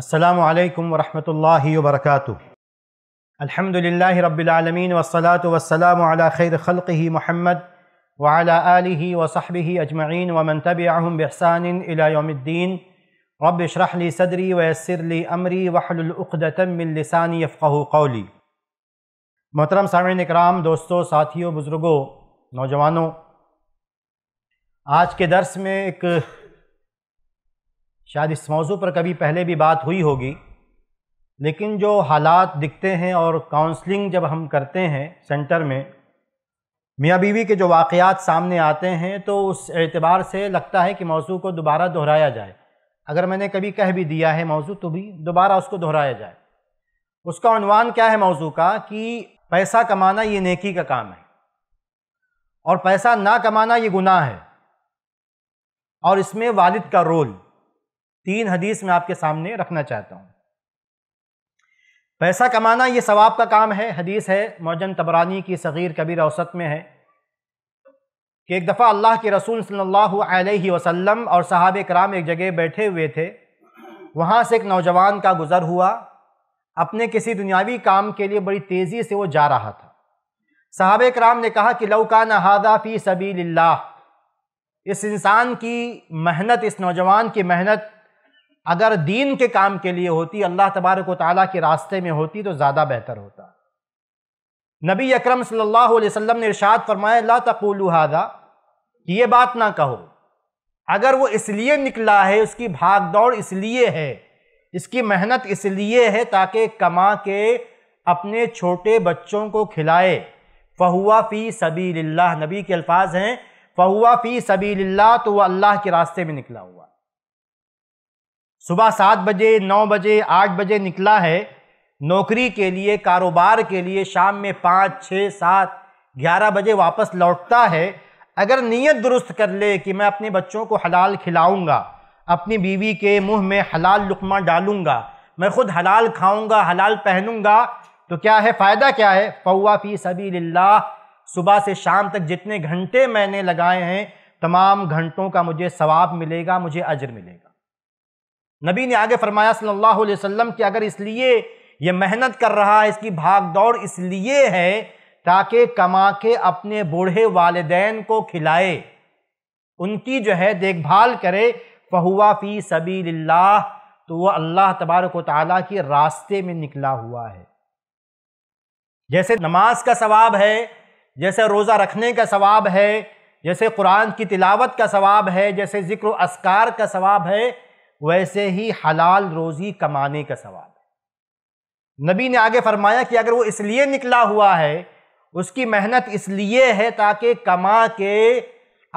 असलकम वरहमल वरक अलहमदिल्ला रबालमीन वसलात वसलाम खैर खलक़ महमद वाला आलि वसहबी अजमैन वमन तबाहम बहसान इलायोमद्दीन रबशरहली सदरी वसरली अमरी वहलुलतमिलसानी फ़क़ कौली मोहतरम सामिन कराम दोस्तों साथियों बुज़ुर्गों नौजवानों आज के दर्स में एक शायद इस मौजू पर कभी पहले भी बात हुई होगी लेकिन जो हालात दिखते हैं और काउंसलिंग जब हम करते हैं सेंटर में मियाँ बीवी के जो वाक़ात सामने आते हैं तो उस एतबार से लगता है कि मौजू को दोबारा दोहराया जाए अगर मैंने कभी कह भी दिया है मौजू तो भी दोबारा उसको दोहराया जाए उसका अनवान क्या है मौजू का कि पैसा कमाना ये नेकी का काम है और पैसा ना कमाना ये गुनाह है और इसमें वालिद का रोल तीन हदीस में आपके सामने रखना चाहता हूँ पैसा कमाना ये सवाब का काम है हदीस है मौजन तबरानी की सग़ीर कबीर औसत में है कि एक दफ़ा अल्लाह के रसूल सल्लल्लाहु अलैहि वसल्लम और साहब कराम एक जगह बैठे हुए थे वहाँ से एक नौजवान का गुज़र हुआ अपने किसी दुनियावी काम के लिए बड़ी तेज़ी से वो जा रहा था साहब कराम ने कहा कि लौका नहादा फ़ी सबी इस इंसान की मेहनत इस नौजवान की मेहनत अगर दीन के काम के लिए होती अल्लाह तबारक ताली के रास्ते में होती तो ज़्यादा बेहतर होता नबी अकरम सल्लल्लाहु अलैहि वसल्लम ने इरशाद फरमाया ला हादा कि ये बात ना कहो अगर वो इसलिए निकला है उसकी भाग दौड़ इसलिए है इसकी मेहनत इसलिए है ताकि कमा के अपने छोटे बच्चों को खिलाए फ़हुआ फ़ी सबी नबी के अल्फाज हैं फ़हुआ फ़ी सबी तो वह अल्लाह के रास्ते में निकला हुआ सुबह सात बजे नौ बजे आठ बजे निकला है नौकरी के लिए कारोबार के लिए शाम में पाँच छः सात ग्यारह बजे वापस लौटता है अगर नीयत दुरुस्त कर ले कि मैं अपने बच्चों को हलाल खिलाऊंगा अपनी बीवी के मुंह में हलाल लुकमा डालूंगा मैं खुद हलाल खाऊंगा हलाल पहनूंगा तो क्या है फ़ायदा क्या है फौवा फ़ी सभी सुबह से शाम तक जितने घंटे मैंने लगाए हैं तमाम घंटों का मुझे सवाब मिलेगा मुझे अजर मिलेगा नबी ने आगे फरमाया सल्लल्लाहु अलैहि वसल्लम कि अगर इसलिए ये मेहनत कर रहा है इसकी भाग दौड़ इसलिए है ताकि कमा के अपने बूढ़े वालदेन को खिलाए उनकी जो है देखभाल करे फहुआ फ़ी सबी तो वह अल्लाह तबारक ताली के रास्ते में निकला हुआ है जैसे नमाज का सवाब है जैसे रोज़ा रखने का सवाब है जैसे कुरान की तिलावत का सवाब है जैसे ज़िक्र असकार का सवाब है वैसे ही हलाल रोज़ी कमाने का सवाल है नबी ने आगे फरमाया कि अगर वो इसलिए निकला हुआ है उसकी मेहनत इसलिए है ताकि कमा के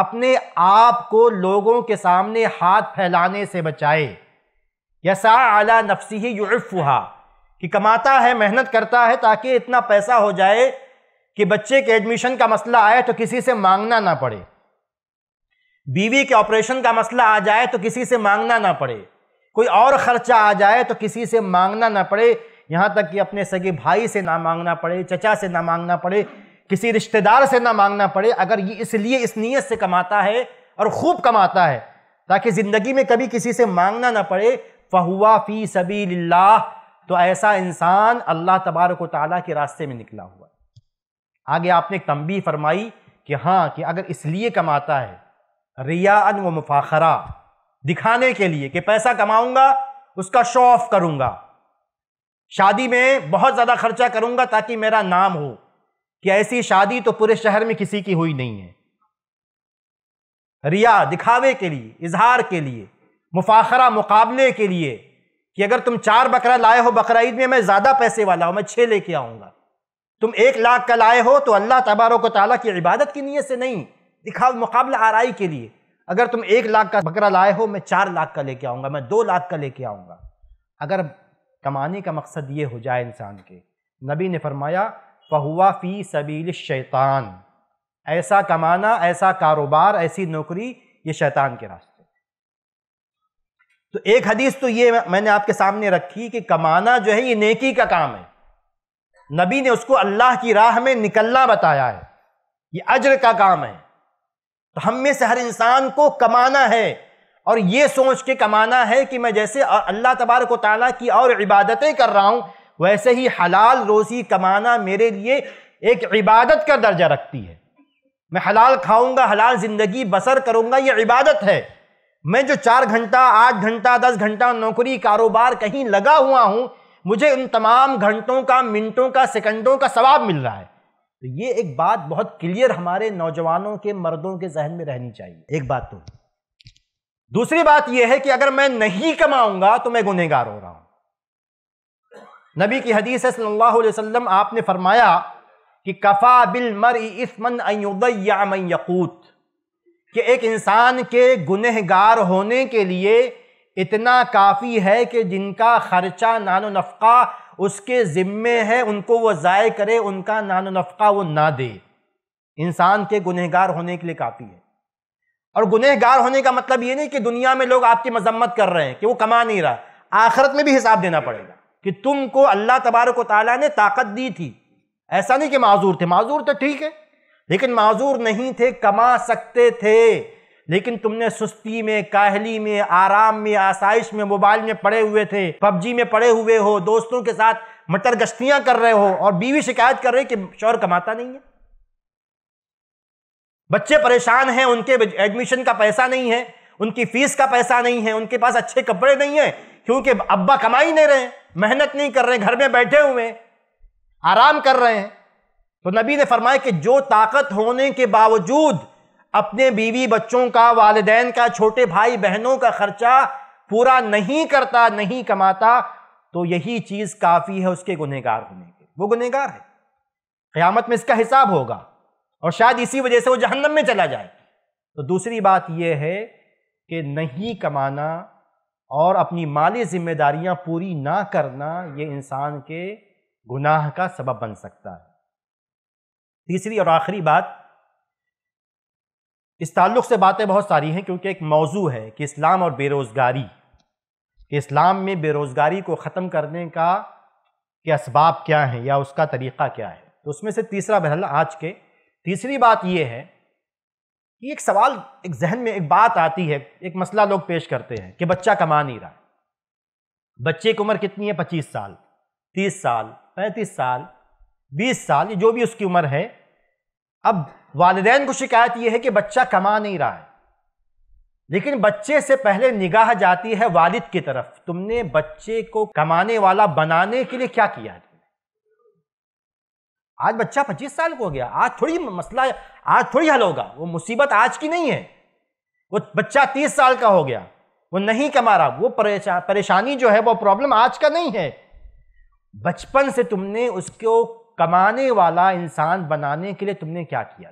अपने आप को लोगों के सामने हाथ फैलाने से बचाए यसा आला नफसी ही युफ़ुहा कि कमाता है मेहनत करता है ताकि इतना पैसा हो जाए कि बच्चे के एडमिशन का मसला आए तो किसी से मांगना ना पड़े बीवी के ऑपरेशन का मसला आ जाए तो किसी से मांगना ना पड़े कोई और खर्चा आ जाए तो किसी से मांगना ना पड़े यहाँ तक कि अपने सगे भाई से ना मांगना पड़े चचा से ना मांगना पड़े किसी रिश्तेदार से ना मांगना पड़े अगर ये इसलिए इस नीयत से कमाता है और खूब कमाता है ताकि ज़िंदगी में कभी किसी से मांगना ना पड़े फहुआ फ़ी सभी तो ऐसा इंसान अल्लाह तबारक ताली के रास्ते में निकला हुआ आगे आपने एक तंबी फरमाई कि हाँ कि अगर इसलिए कमाता है रियान व मुफाखरा दिखाने के लिए कि पैसा कमाऊंगा उसका शो ऑफ करूंगा शादी में बहुत ज़्यादा खर्चा करूंगा ताकि मेरा नाम हो कि ऐसी शादी तो पूरे शहर में किसी की हुई नहीं है रिया दिखावे के लिए इजहार के लिए मुफाखरा मुकाबले के लिए कि अगर तुम चार बकरा लाए हो बकर ईद में मैं ज़्यादा पैसे वाला हूँ मैं छः लेके आऊँगा तुम एक लाख का लाए हो तो अल्लाह तबारक ताली की इबादत की नीयत से नहीं दिखाओ मुकाबला आरई के लिए अगर तुम एक लाख का बकरा लाए हो मैं चार लाख का लेके आऊँगा मैं दो लाख का लेके आऊँगा अगर कमाने का मकसद ये हो जाए इंसान के नबी ने फरमाया फहुआ फ़ी सबील शैतान ऐसा कमाना ऐसा कारोबार ऐसी नौकरी ये शैतान के रास्ते तो एक हदीस तो ये मैंने आपके सामने रखी कि कमाना जो है ये नेकी का काम है नबी ने उसको अल्लाह की राह में निकलना बताया है ये अज्र का काम है तो हम में से हर इंसान को कमाना है और ये सोच के कमाना है कि मैं जैसे अल्लाह तबारक ताली की और इबादतें कर रहा हूँ वैसे ही हलाल रोज़ी कमाना मेरे लिए एक इबादत का दर्जा रखती है मैं हलाल खाऊंगा हलाल ज़िंदगी बसर करूंगा ये इबादत है मैं जो चार घंटा आठ घंटा दस घंटा नौकरी कारोबार कहीं लगा हुआ हूँ मुझे उन तमाम घंटों का मिनटों का सेकंडों का सवाब मिल रहा है तो ये एक बात बहुत क्लियर हमारे नौजवानों के मर्दों के जहन में रहनी चाहिए एक बात तो दूसरी बात यह है कि अगर मैं नहीं कमाऊंगा तो मैं गुनहगार हो रहा हूं नबी की हदीस है सल्लल्लाहु अलैहि वसल्लम आपने फरमाया कि कफा बिल मर इसमन यकूत कि एक इंसान के गुनहगार होने के लिए इतना काफ़ी है कि जिनका ख़र्चा नानो नफ़ा उसके ज़िम्मे है उनको वो ज़ाय करे उनका नानो नफ़ा वो ना दे इंसान के गुनहगार होने के लिए काफ़ी है और गुनहगार होने का मतलब ये नहीं कि दुनिया में लोग आपकी मजम्मत कर रहे हैं कि वो कमा नहीं रहा आखिरत में भी हिसाब देना पड़ेगा कि तुमको अल्लाह तबारक ताली ने ताकत दी थी ऐसा नहीं कि माजूर थे माजूर तो ठीक है लेकिन माजूर नहीं थे कमा सकते थे लेकिन तुमने सुस्ती में काहली में आराम में आसाइश में मोबाइल में पड़े हुए थे पबजी में पड़े हुए हो दोस्तों के साथ मटर गश्तियां कर रहे हो और बीवी शिकायत कर रहे कि शौर कमाता नहीं है बच्चे परेशान हैं उनके एडमिशन का पैसा नहीं है उनकी फीस का पैसा नहीं है उनके पास अच्छे कपड़े नहीं है क्योंकि अब्बा कमा ही नहीं रहे मेहनत नहीं कर रहे घर में बैठे हुए आराम कर रहे हैं तो नबी ने फरमाया कि जो ताकत होने के बावजूद अपने बीवी बच्चों का वालदेन का छोटे भाई बहनों का खर्चा पूरा नहीं करता नहीं कमाता तो यही चीज काफी है उसके गुनहगार होने के वो गुनहगार है क्यामत में इसका हिसाब होगा और शायद इसी वजह से वो जहन्नम में चला जाए तो दूसरी बात यह है कि नहीं कमाना और अपनी माली जिम्मेदारियां पूरी ना करना ये इंसान के गुनाह का सबब बन सकता है तीसरी और आखिरी बात इस ताल्लुक से बातें बहुत सारी हैं क्योंकि एक मौजू है कि इस्लाम और बेरोज़गारी इस्लाम में बेरोज़गारी को ख़त्म करने का के इसबाब क्या हैं या उसका तरीक़ा क्या है तो उसमें से तीसरा बहल आज के तीसरी बात यह है कि एक सवाल एक जहन में एक बात आती है एक मसला लोग पेश करते हैं कि बच्चा कमा नहीं रहा बच्चे की उम्र कितनी है पच्चीस साल तीस साल पैंतीस साल बीस साल ये जो भी उसकी उम्र है अब वालदे को शिकायत यह है कि बच्चा कमा नहीं रहा है लेकिन बच्चे से पहले निगाह जाती है वालिद की तरफ तुमने बच्चे को कमाने वाला बनाने के लिए क्या किया आज बच्चा पच्चीस साल को हो गया आज थोड़ी मसला आज थोड़ी हल होगा वो मुसीबत आज की नहीं है वो बच्चा तीस साल का हो गया वो नहीं कमा रहा वो परेशानी जो है वो प्रॉब्लम आज का नहीं है बचपन से तुमने उसको कमाने वाला इंसान बनाने के लिए तुमने क्या किया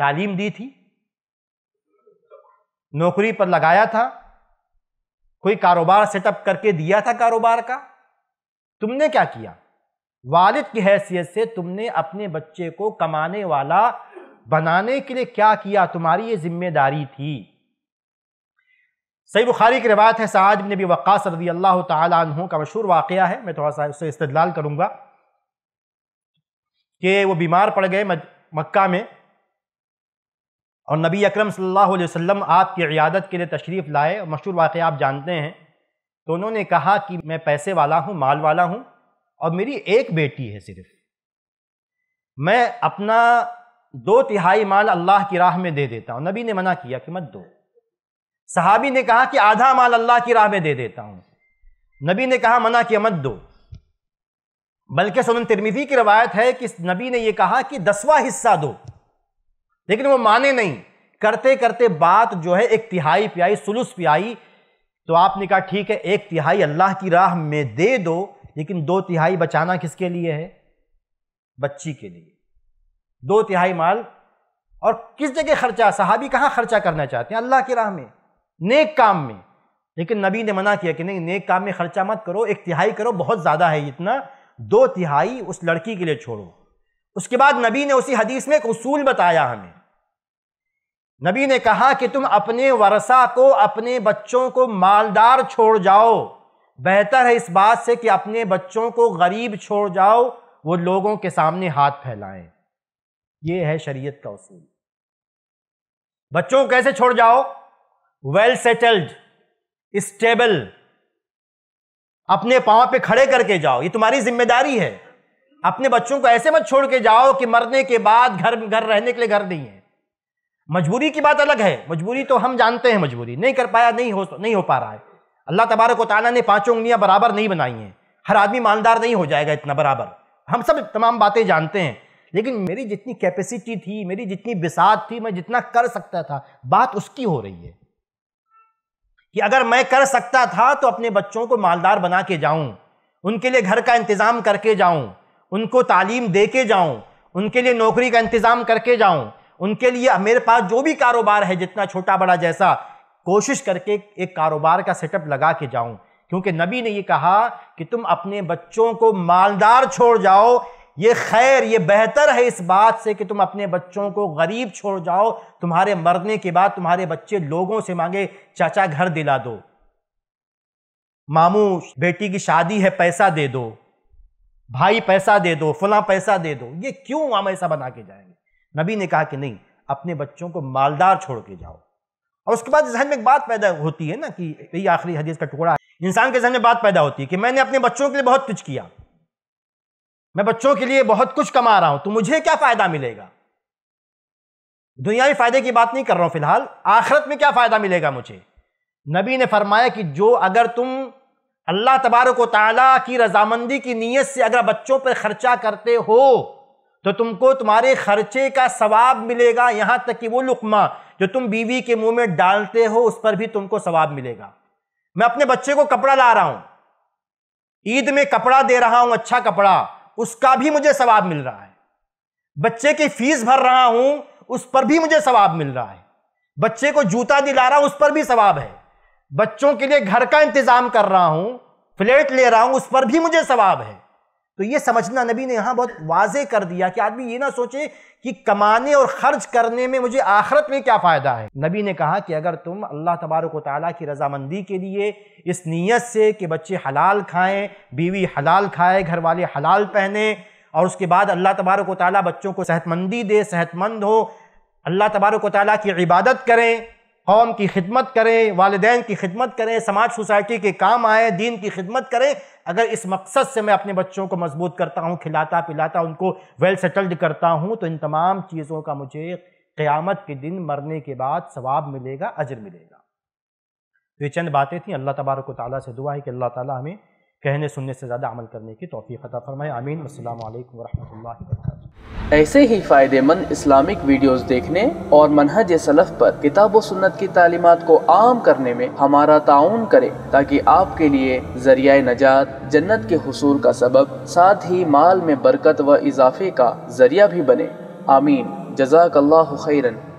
तालीम दी थी नौकरी पर लगाया था कोई कारोबार सेटअप करके दिया था कारोबार का तुमने क्या किया वालिद की हैसियत से तुमने अपने बच्चे को कमाने वाला बनाने के लिए क्या किया तुम्हारी ये जिम्मेदारी थी सही बुखारी की रिवायत है साज ने भी वक़ास रदी अल्लाह तहों का मशहूर वाक़ है मैं थोड़ा सा उससे इस्तलाल करूँगा कि वो बीमार पड़ गए मक्का में और नबी अकरम सल्लल्लाहु अलैहि वसल्लम आपकी इयादत के लिए तशरीफ़ लाए और मशहूर वाक़ आप जानते हैं तो उन्होंने कहा कि मैं पैसे वाला हूँ माल वाला हूँ और मेरी एक बेटी है सिर्फ मैं अपना दो तिहाई माल अल्लाह की राह में दे देता हूँ नबी ने मना किया कि मत दो सहाबी ने कहा कि आधा माल अल्लाह की राह में दे देता हूँ नबी ने कहा मना किया मत दो बल्कि सुन तिरमिजी की रवायत है कि नबी ने यह कहा कि दसवां हिस्सा दो लेकिन वो माने नहीं करते करते बात जो है एक तिहाई पे आई सुलुस पे आई तो आपने कहा ठीक है एक तिहाई अल्लाह की राह में दे दो लेकिन दो तिहाई बचाना किसके लिए है बच्ची के लिए दो तिहाई माल और किस जगह खर्चा सहाबी कहाँ खर्चा करना चाहते हैं अल्लाह की राह में नेक काम में लेकिन नबी ने मना किया कि नहीं नेक काम में खर्चा मत करो एक तिहाई करो बहुत ज़्यादा है इतना दो तिहाई उस लड़की के लिए छोड़ो उसके बाद नबी ने उसी हदीस में एक उसूल बताया हमें नबी ने कहा कि तुम अपने वरसा को अपने बच्चों को मालदार छोड़ जाओ बेहतर है इस बात से कि अपने बच्चों को गरीब छोड़ जाओ वो लोगों के सामने हाथ फैलाएं ये है शरीयत का उसूल बच्चों को कैसे छोड़ जाओ वेल सेटल्ड स्टेबल अपने पांव पे खड़े करके जाओ ये तुम्हारी जिम्मेदारी है अपने बच्चों को ऐसे मत छोड़ के जाओ कि मरने के बाद घर घर रहने के लिए घर नहीं है मजबूरी की बात अलग है मजबूरी तो हम जानते हैं मजबूरी नहीं कर पाया नहीं हो नहीं हो पा रहा है अल्लाह तबारक वाली ने पाँचों उंगलियाँ बराबर नहीं बनाई हैं हर आदमी मालदार नहीं हो जाएगा इतना बराबर हम सब तमाम बातें जानते हैं लेकिन मेरी जितनी कैपेसिटी थी मेरी जितनी बिसात थी मैं जितना कर सकता था बात उसकी हो रही है कि अगर मैं कर सकता था तो अपने बच्चों को मालदार बना के जाऊं उनके लिए घर का इंतजाम करके जाऊं उनको तालीम दे के जाऊँ उनके लिए नौकरी का इंतज़ाम करके जाऊँ उनके लिए मेरे पास जो भी कारोबार है जितना छोटा बड़ा जैसा कोशिश करके एक कारोबार का सेटअप लगा के जाऊँ क्योंकि नबी ने ये कहा कि तुम अपने बच्चों को मालदार छोड़ जाओ ये खैर ये बेहतर है इस बात से कि तुम अपने बच्चों को गरीब छोड़ जाओ तुम्हारे मरने के बाद तुम्हारे बच्चे लोगों से मांगे चाचा घर दिला दो मामू बेटी की शादी है पैसा दे दो भाई पैसा दे दो फुला पैसा दे दो ये क्यों हम ऐसा बना के जाएंगे नबी ने कहा कि नहीं अपने बच्चों को मालदार छोड़ के जाओ और उसके बाद जहन में एक बात पैदा होती है ना कि यही आखिरी हदीस का टुकड़ा इंसान के जहन में बात पैदा होती है कि मैंने अपने बच्चों के लिए बहुत कुछ किया मैं बच्चों के लिए बहुत कुछ कमा रहा हूं तो मुझे क्या फायदा मिलेगा दुनियावी फायदे की बात नहीं कर रहा हूं फिलहाल आखिरत में क्या फायदा मिलेगा मुझे नबी ने फरमाया कि जो अगर तुम अल्लाह तबारक ताला की रजामंदी की नीयत से अगर बच्चों पर खर्चा करते हो तो तुमको तुम्हारे खर्चे का सवाब मिलेगा यहाँ तक कि वो लुकमा जो तुम बीवी के मुंह में डालते हो उस पर भी तुमको सवाब मिलेगा मैं अपने बच्चे को कपड़ा ला रहा हूं ईद में कपड़ा दे रहा हूं अच्छा कपड़ा उसका भी मुझे सवाब मिल रहा है बच्चे की फीस भर रहा हूं उस पर भी मुझे सवाब मिल रहा है बच्चे को जूता दिला रहा हूं उस पर भी सवाब है बच्चों के लिए घर का इंतजाम कर रहा हूं फ्लैट ले रहा हूं उस पर भी मुझे सवाब है तो ये समझना नबी ने यहां बहुत वाजे कर दिया कि आदमी ये ना सोचे कि कमाने और खर्च करने में मुझे आखरत में क्या फ़ायदा है नबी ने कहा कि अगर तुम अल्लाह तबारक ताली की रजामंदी के लिए इस नीयत से कि बच्चे हलाल खाएं बीवी हलाल खाए घर वाले हलाल पहने और उसके बाद अल्लाह तबारक ताली बच्चों को सेहतमंदी दे सेहतमंद हो अल्लाह तबारक ताली की इबादत करें कौम की खिदमत करें वालदेन की खिदमत करें समाज सोसाइटी के काम आए दीन की खिदमत करें अगर इस मकसद से मैं अपने बच्चों को मजबूत करता हूँ खिलाता पिलाता उनको वेल सेटल्ड करता हूँ तो इन तमाम चीज़ों का मुझे क़्यामत के दिन मरने के बाद सवाब मिलेगा अजर मिलेगा तो ये चंद बातें थी अल्लाह तबारक ताली से दुआ है कि अल्लाह ताली हमें कहने सुनने से ज़्यादा अमल करने की तोफ़ी अता फ़रमाए आमीन अल्लाम वरहमल ऐसे ही फ़ायदेमंद इस्लामिक वीडियोस देखने और मनहज सलफ़ पर किताब व सुन्नत की तालीमत को आम करने में हमारा ताउन करें ताकि आपके लिए जरिया नजात जन्नत के हसूल का सबब साथ ही माल में बरकत व इजाफे का जरिया भी बने आमीन जजाक खैरन